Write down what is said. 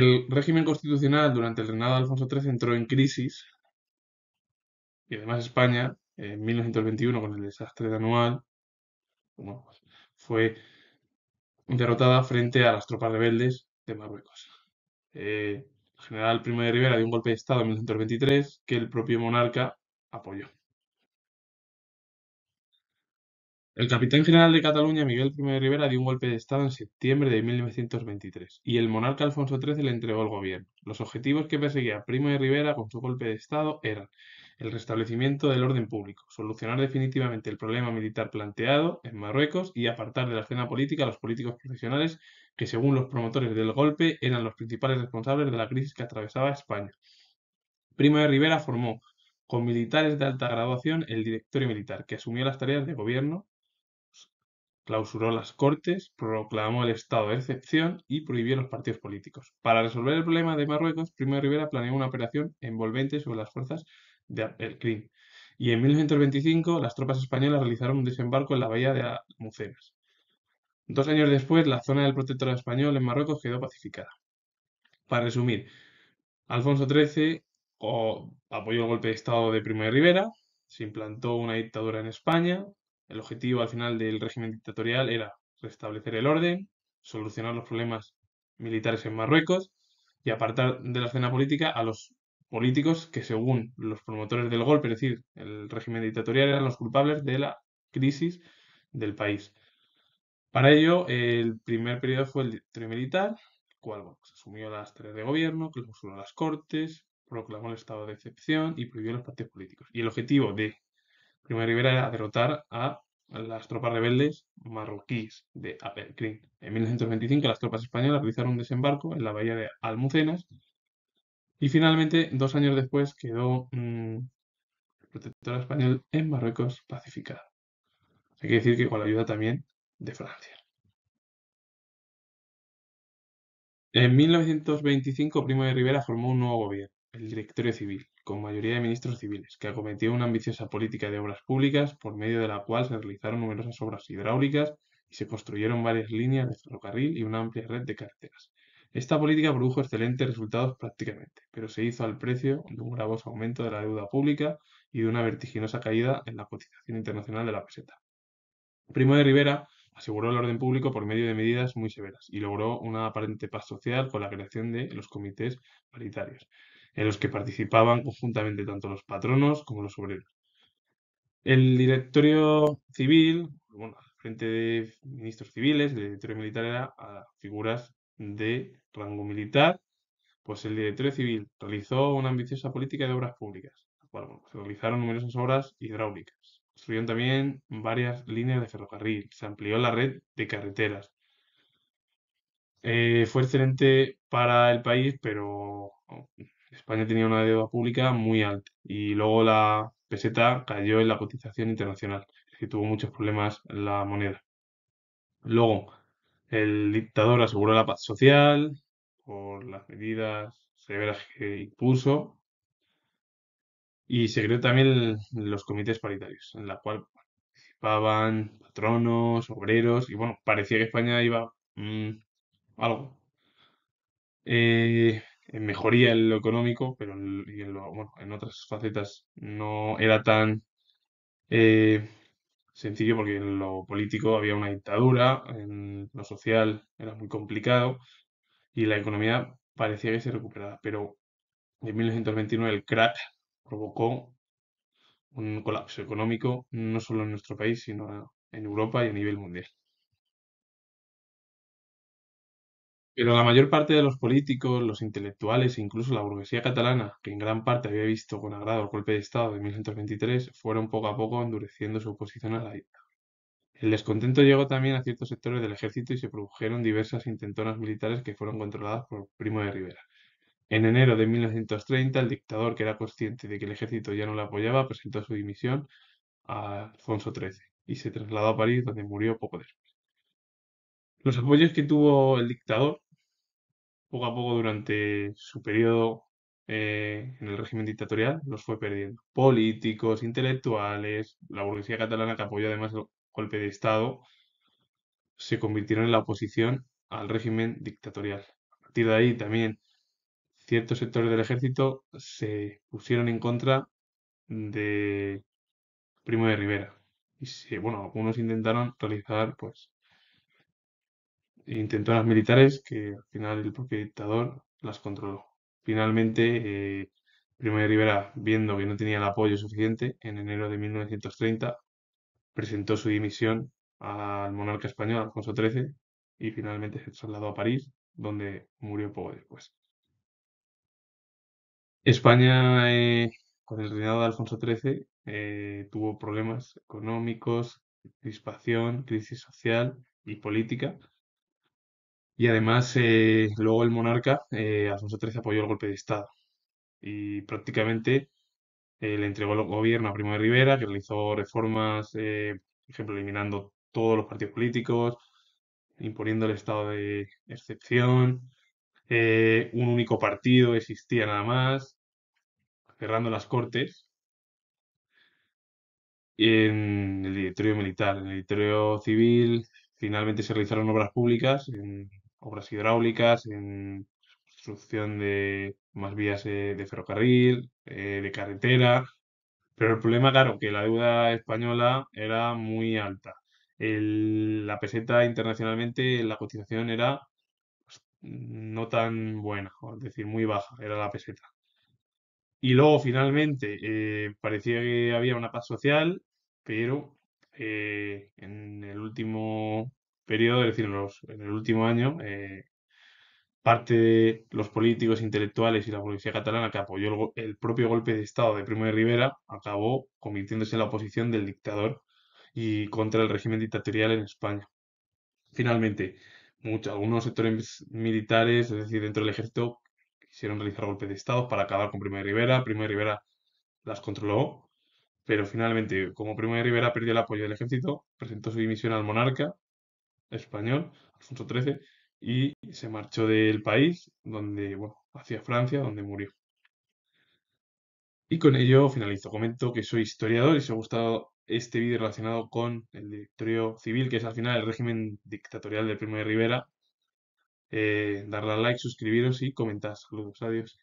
El régimen constitucional durante el reinado de Alfonso XIII entró en crisis y además España, en 1921, con el desastre de anual, pues, fue derrotada frente a las tropas rebeldes de Marruecos. Eh, el general Primo de Rivera dio un golpe de Estado en 1923 que el propio monarca apoyó. El capitán general de Cataluña, Miguel I de Rivera, dio un golpe de Estado en septiembre de 1923 y el monarca Alfonso XIII le entregó el gobierno. Los objetivos que perseguía Primo de Rivera con su golpe de Estado eran el restablecimiento del orden público, solucionar definitivamente el problema militar planteado en Marruecos y apartar de la escena política a los políticos profesionales que, según los promotores del golpe, eran los principales responsables de la crisis que atravesaba España. Primo de Rivera formó con militares de alta graduación el directorio militar, que asumió las tareas de gobierno, clausuró las Cortes, proclamó el estado de excepción y prohibió los partidos políticos. Para resolver el problema de Marruecos, Primo Rivera planeó una operación envolvente sobre las fuerzas de Abdelkrim y en 1925 las tropas españolas realizaron un desembarco en la bahía de Almucenas. Dos años después, la zona del protectorado español en Marruecos quedó pacificada. Para resumir, Alfonso XIII apoyó el golpe de Estado de Primo de Rivera, se implantó una dictadura en España, el objetivo al final del régimen dictatorial era restablecer el orden, solucionar los problemas militares en Marruecos y apartar de la escena política a los políticos que, según los promotores del golpe, es decir, el régimen dictatorial, eran los culpables de la crisis del país. Para ello, el primer periodo fue el dictatorio militar, el cual pues, asumió las tareas de gobierno, que clausuró las cortes, proclamó el estado de excepción y prohibió los partidos políticos. Y el objetivo de Primo de Rivera era derrotar a las tropas rebeldes marroquíes de Apercrin. En 1925 las tropas españolas realizaron un desembarco en la bahía de Almucenas y finalmente, dos años después, quedó el protectorado español en Marruecos pacificado. Hay que decir que con la ayuda también de Francia. En 1925 Primo de Rivera formó un nuevo gobierno el Directorio Civil, con mayoría de ministros civiles, que acometió una ambiciosa política de obras públicas por medio de la cual se realizaron numerosas obras hidráulicas y se construyeron varias líneas de ferrocarril y una amplia red de carreteras. Esta política produjo excelentes resultados prácticamente, pero se hizo al precio de un gravoso aumento de la deuda pública y de una vertiginosa caída en la cotización internacional de la peseta. Primo de Rivera aseguró el orden público por medio de medidas muy severas y logró una aparente paz social con la creación de los comités paritarios en los que participaban conjuntamente tanto los patronos como los obreros. El directorio civil, bueno, frente de ministros civiles, el directorio militar era a figuras de rango militar, pues el directorio civil realizó una ambiciosa política de obras públicas. Bueno, se realizaron numerosas obras hidráulicas. Construyeron también varias líneas de ferrocarril. Se amplió la red de carreteras. Eh, fue excelente para el país, pero España tenía una deuda pública muy alta y luego la peseta cayó en la cotización internacional, que tuvo muchos problemas la moneda. Luego, el dictador aseguró la paz social por las medidas severas que impuso y se creó también los comités paritarios, en la cual participaban patronos, obreros y bueno, parecía que España iba mm, algo. Eh, en mejoría en lo económico, pero en, bueno, en otras facetas no era tan eh, sencillo porque en lo político había una dictadura, en lo social era muy complicado y la economía parecía que se recuperaba. Pero en 1929 el crack provocó un colapso económico no solo en nuestro país, sino en Europa y a nivel mundial. Pero la mayor parte de los políticos, los intelectuales e incluso la burguesía catalana, que en gran parte había visto con agrado el golpe de Estado de 1923, fueron poco a poco endureciendo su oposición a la dictadura. El descontento llegó también a ciertos sectores del ejército y se produjeron diversas intentonas militares que fueron controladas por Primo de Rivera. En enero de 1930, el dictador, que era consciente de que el ejército ya no le apoyaba, presentó su dimisión a Alfonso XIII y se trasladó a París, donde murió poco después. Los apoyos que tuvo el dictador poco a poco durante su periodo eh, en el régimen dictatorial los fue perdiendo. Políticos, intelectuales, la burguesía catalana que apoyó además el golpe de Estado, se convirtieron en la oposición al régimen dictatorial. A partir de ahí también ciertos sectores del ejército se pusieron en contra de Primo de Rivera. Y se, bueno, algunos intentaron realizar pues Intentó las militares que al final el propio dictador las controló. Finalmente, eh, Primo de Rivera, viendo que no tenía el apoyo suficiente, en enero de 1930 presentó su dimisión al monarca español Alfonso XIII y finalmente se trasladó a París, donde murió poco después. España, eh, con el reinado de Alfonso XIII, eh, tuvo problemas económicos, crispación, crisis social y política, y además, eh, luego el monarca, eh, Alfonso XIII, apoyó el golpe de Estado y prácticamente eh, le entregó el gobierno a Primo de Rivera, que realizó reformas, eh, por ejemplo, eliminando todos los partidos políticos, imponiendo el estado de excepción, un único partido existía nada más, cerrando las cortes Y en el directorio militar, en el directorio civil. Finalmente se realizaron obras públicas obras hidráulicas, en construcción de más vías eh, de ferrocarril, eh, de carretera. Pero el problema, claro, que la deuda española era muy alta. la peseta internacionalmente, la cotización era pues, no tan buena, es decir, muy baja, era la peseta. Y luego finalmente eh, parecía que había una paz social, pero en el último periodo, es decir, en, el último año, eh, parte de los políticos intelectuales y la policía catalana que apoyó el, propio golpe de Estado de Primo de Rivera acabó convirtiéndose en la oposición del dictador y contra el régimen dictatorial en España. Finalmente, muchos, algunos sectores militares, es decir, dentro del ejército, quisieron realizar golpes de Estado para acabar con Primo de Rivera. Primo de Rivera las controló, pero finalmente, como Primo de Rivera perdió el apoyo del ejército, presentó su dimisión al monarca español, Alfonso XIII, y se marchó del país, donde, bueno, hacia Francia, donde murió. Y con ello finalizo. Comento que soy historiador y si os ha gustado este vídeo relacionado con el directorio civil, que es al final el régimen dictatorial del Primo de Rivera, eh, darle a like, suscribiros y comentad. Saludos, adiós.